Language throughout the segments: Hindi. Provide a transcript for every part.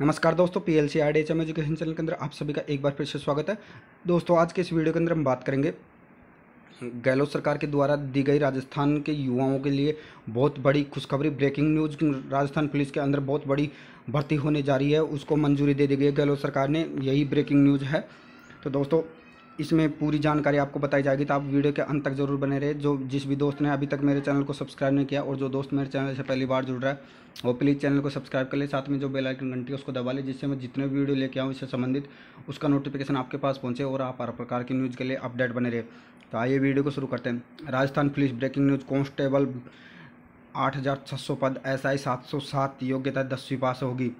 नमस्कार दोस्तों P L C R D H M education channel के अंदर आप सभी का एक बार फिर से स्वागत है दोस्तों आज के इस वीडियो के अंदर हम बात करेंगे गहलोत सरकार के द्वारा दी गई राजस्थान के युवाओं के लिए बहुत बड़ी खुशखबरी ब्रेकिंग न्यूज राजस्थान पुलिस के अंदर बहुत बड़ी भर्ती होने जा रही है उसको मंजूरी दे दी गई है गहलोत सरकार ने यही ब्रेकिंग न्यूज है तो दोस्तों इसमें पूरी जानकारी आपको बताई जाएगी तो आप वीडियो के अंत तक जरूर बने रहे जो जिस भी दोस्त ने अभी तक मेरे चैनल को सब्सक्राइब नहीं किया और जो दोस्त मेरे चैनल से पहली बार जुड़ रहा है वो प्लीज़ चैनल को सब्सक्राइब कर ले साथ में जो बेल आइकन घंटी है उसको दबा ले जिससे मैं जितने भी वीडियो लेके आऊँ इससे संबंधित उसका नोटिफिकेशन आपके पास पहुँचे और आप हर प्रकार की न्यूज़ के लिए अपडेट बने रहे तो आइए वीडियो को शुरू करते हैं Rajasthan police breaking news constable आठ हज़ार छः सौ पद एस आई सात सौ सात योग्यता दसवीं पास होगी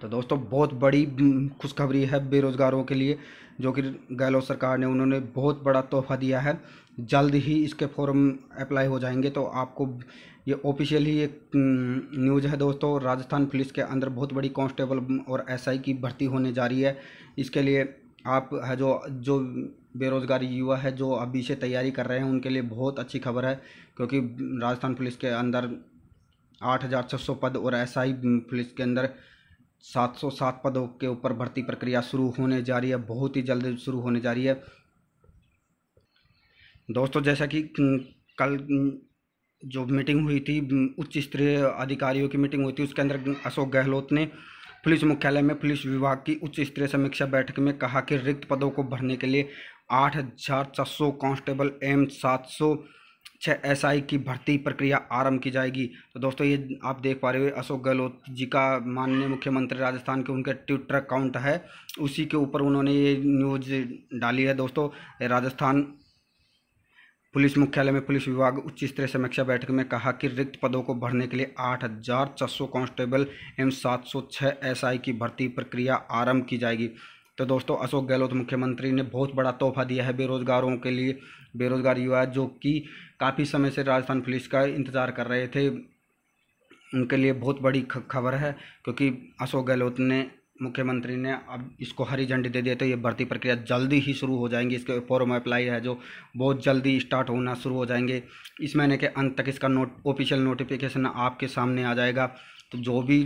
तो दोस्तों बहुत बड़ी खुशखबरी है बेरोज़गारों के लिए जो कि गहलोत सरकार ने उन्होंने बहुत बड़ा तोहफा दिया है जल्द ही इसके फॉर्म अप्लाई हो जाएंगे तो आपको ये ऑफिशियली एक न्यूज़ है दोस्तों राजस्थान पुलिस के अंदर बहुत बड़ी कांस्टेबल और एसआई की भर्ती होने जा रही है इसके लिए आप है जो जो बेरोज़गारी युवा है जो अभी से तैयारी कर रहे हैं उनके लिए बहुत अच्छी खबर है क्योंकि राजस्थान पुलिस के अंदर आठ हज़ार छः सौ पद और एस पुलिस के अंदर 707 पदों के ऊपर भर्ती प्रक्रिया शुरू होने जा रही है बहुत ही जल्द शुरू होने जा रही है दोस्तों जैसा कि कल जो मीटिंग हुई थी उच्च स्तरीय अधिकारियों की मीटिंग हुई थी उसके अंदर अशोक गहलोत ने पुलिस मुख्यालय में पुलिस विभाग की उच्च स्तरीय समीक्षा बैठक में कहा कि रिक्त पदों को भरने के लिए आठ हजार छः सौ कांस्टेबल एम सात सौ छः एस आई की भर्ती प्रक्रिया आरंभ की जाएगी तो दोस्तों ये आप देख पा रहे हो अशोक गहलोत जी का माननीय मुख्यमंत्री राजस्थान के उनके ट्विटर अकाउंट है उसी के ऊपर उन्होंने ये न्यूज़ डाली है दोस्तों राजस्थान पुलिस मुख्यालय में पुलिस विभाग उच्च स्तरीय समीक्षा बैठक में कहा कि रिक्त पदों को भरने के लिए आठ हजार छः सौ कांस्टेबल एवं सात सौ छः एसआई की भर्ती प्रक्रिया आरंभ की जाएगी तो दोस्तों अशोक गहलोत मुख्यमंत्री ने बहुत बड़ा तोहफा दिया है बेरोजगारों के लिए बेरोजगार युवा जो कि काफ़ी समय से राजस्थान पुलिस का इंतज़ार कर रहे थे उनके लिए बहुत बड़ी खबर है क्योंकि अशोक गहलोत ने मुख्यमंत्री ने अब इसको हरी झंडी दे दिया तो ये भर्ती प्रक्रिया जल्दी ही शुरू हो जाएंगी इसके फॉर्म अप्लाई है जो बहुत जल्दी स्टार्ट होना शुरू हो जाएंगे इस महीने के अंत तक इसका नोट ऑफिशियल नोटिफिकेशन आपके सामने आ जाएगा तो जो भी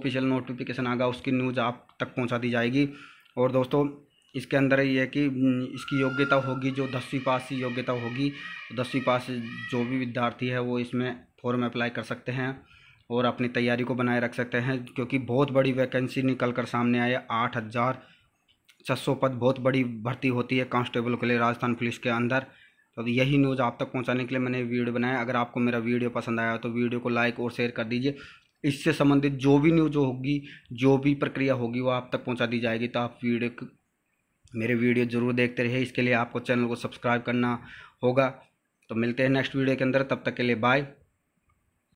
ऑफिशियल नोटिफिकेशन आएगा उसकी न्यूज़ आप तक पहुंचा दी जाएगी और दोस्तों इसके अंदर ये है कि इसकी योग्यता होगी जो दसवीं पास की योग्यता होगी दसवीं पास जो भी विद्यार्थी है वो इसमें फॉर्म अप्लाई कर सकते हैं और अपनी तैयारी को बनाए रख सकते हैं क्योंकि बहुत बड़ी वैकेंसी निकल कर सामने आई आठ हज़ार छः सौ पद बहुत बड़ी भर्ती होती है कांस्टेबल के लिए राजस्थान पुलिस के अंदर तो यही न्यूज़ आप तक पहुंचाने के लिए मैंने वीडियो बनाया अगर आपको मेरा वीडियो पसंद आया तो वीडियो को लाइक और शेयर कर दीजिए इससे संबंधित जो भी न्यूज होगी जो भी प्रक्रिया होगी वो आप तक पहुंचा दी जाएगी तो आप वीडियो मेरे वीडियो ज़रूर देखते रहिए इसके लिए आपको चैनल को सब्सक्राइब करना होगा तो मिलते हैं नेक्स्ट वीडियो के अंदर तब तक के लिए बाय